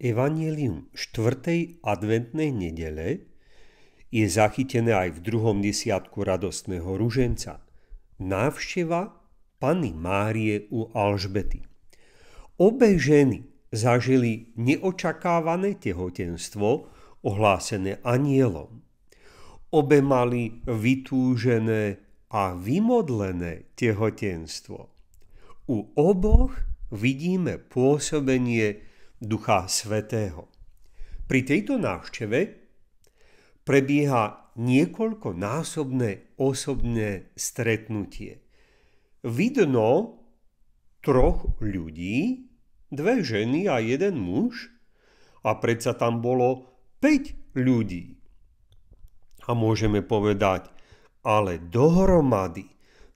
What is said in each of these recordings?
Evangelium 4. adventnej nedele je zachytené aj v druhom desiatku radostného ruženca. Návšteva Pany Márie u Alžbety. Obe ženy zažili neočakávané tehotenstvo ohlásené anielom. Obe mali vytúžené a vymodlené tehotenstvo. U oboch vidíme pôsobenie Ducha Svetého. Pri tejto návšteve prebieha niekoľkonásobné osobné stretnutie. Vidno troch ľudí, dve ženy a jeden muž, a predsa tam bolo 5 ľudí. A môžeme povedať, ale dohromady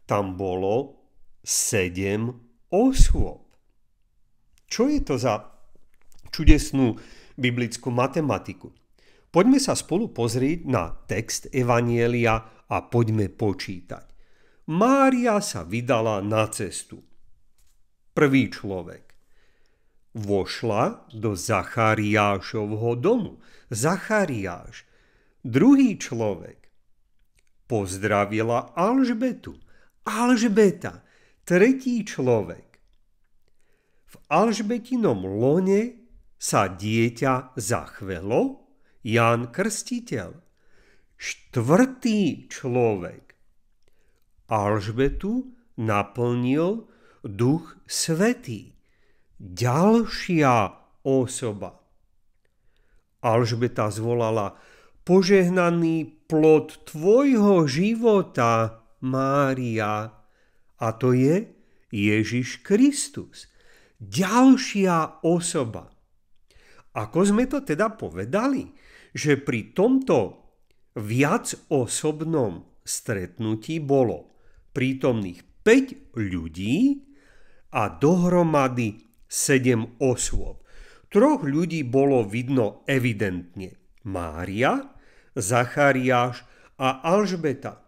tam bolo 7 osôb. Čo je to za čudesnú biblickú matematiku. Poďme sa spolu pozrieť na text Evanielia a poďme počítať. Mária sa vydala na cestu. Prvý človek. Vošla do Zachariášovho domu. Zachariáš. Druhý človek. Pozdravila Alžbetu. Alžbeta. Tretí človek. V Alžbetinom lone sa dieťa zachvelo, Ján Krstiteľ. Štvrtý človek. Alžbetu naplnil Duch Svetý. Ďalšia osoba. Alžbeta zvolala požehnaný plod tvojho života, Mária. A to je Ježiš Kristus. Ďalšia osoba. Ako sme to teda povedali, že pri tomto viac osobnom stretnutí bolo prítomných 5 ľudí a dohromady 7 osôb. Troch ľudí bolo vidno evidentne. Mária, Zachariáš a Alžbeta.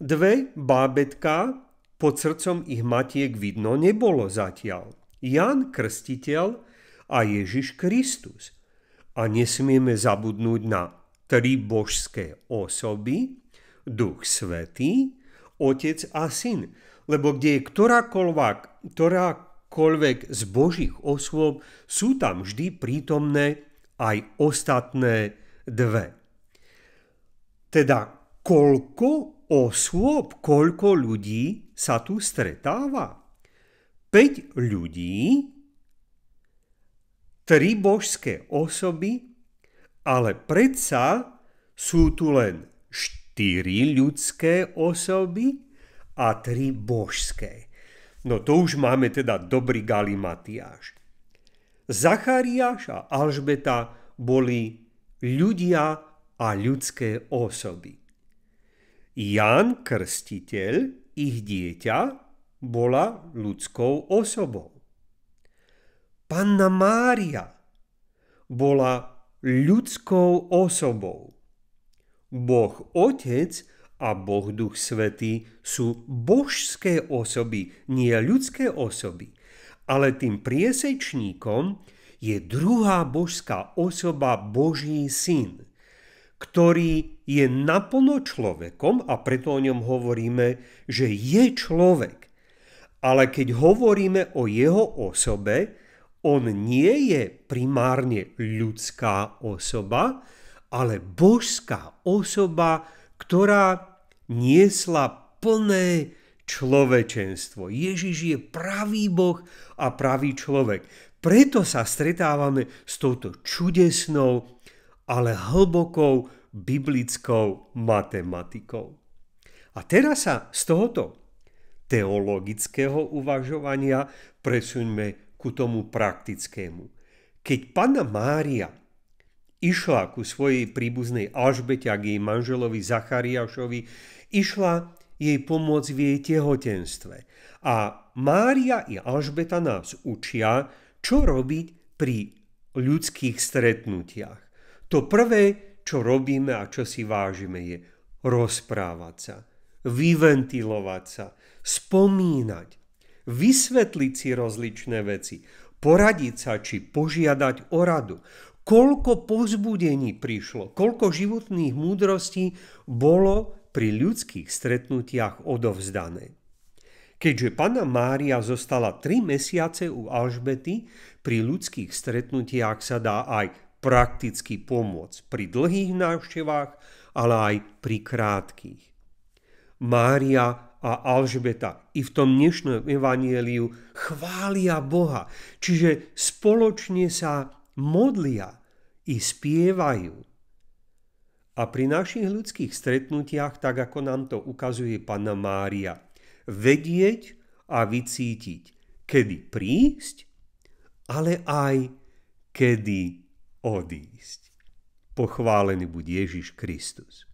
Dve bábetka, pod srdcom ich matiek vidno nebolo zatiaľ. Jan Krstiteľ a Ježiš Kristus. A nesmieme zabudnúť na tri božské osoby, Duch Svetý, Otec a Syn. Lebo kde je ktorákoľvek, ktorákoľvek z božích osôb, sú tam vždy prítomné aj ostatné dve. Teda koľko osôb, koľko ľudí sa tu stretáva? 5 ľudí tri božské osoby, ale predsa sú tu len štyri ľudské osoby a tri božské. No to už máme teda dobrý galimatiáš. Zachariáš a Alžbeta boli ľudia a ľudské osoby. Jan Krstiteľ, ich dieťa, bola ľudskou osobou. Panna Mária bola ľudskou osobou. Boh Otec a Boh Duch Svetý sú božské osoby, nie ľudské osoby. Ale tým priesečníkom je druhá božská osoba Boží syn, ktorý je naplno človekom a preto o ňom hovoríme, že je človek. Ale keď hovoríme o jeho osobe, on nie je primárne ľudská osoba, ale božská osoba, ktorá niesla plné človečenstvo. Ježiš je pravý Boh a pravý človek. Preto sa stretávame s touto čudesnou, ale hlbokou biblickou matematikou. A teraz sa z tohoto teologického uvažovania presuňme ku tomu praktickému. Keď panna Mária išla ku svojej príbuznej Alžbete a jej manželovi Zachariášovi, išla jej pomôcť v jej tehotenstve. A Mária i Alžbeta nás učia, čo robiť pri ľudských stretnutiach. To prvé, čo robíme a čo si vážime, je rozprávať sa, vyventilovať sa, spomínať, vysvetliť si rozličné veci, poradiť sa či požiadať o radu. Koľko pozbudení prišlo, koľko životných múdrostí bolo pri ľudských stretnutiach odovzdané. Keďže pána Mária zostala 3 mesiace u Alžbety, pri ľudských stretnutiach sa dá aj prakticky pomôcť pri dlhých návštevách, ale aj pri krátkých. Mária a Alžbeta i v tom dnešnom evanieliu chvália Boha, čiže spoločne sa modlia i spievajú. A pri našich ľudských stretnutiach, tak ako nám to ukazuje Panna Mária, vedieť a vycítiť, kedy prísť, ale aj kedy odísť. Pochválený buď Ježiš Kristus.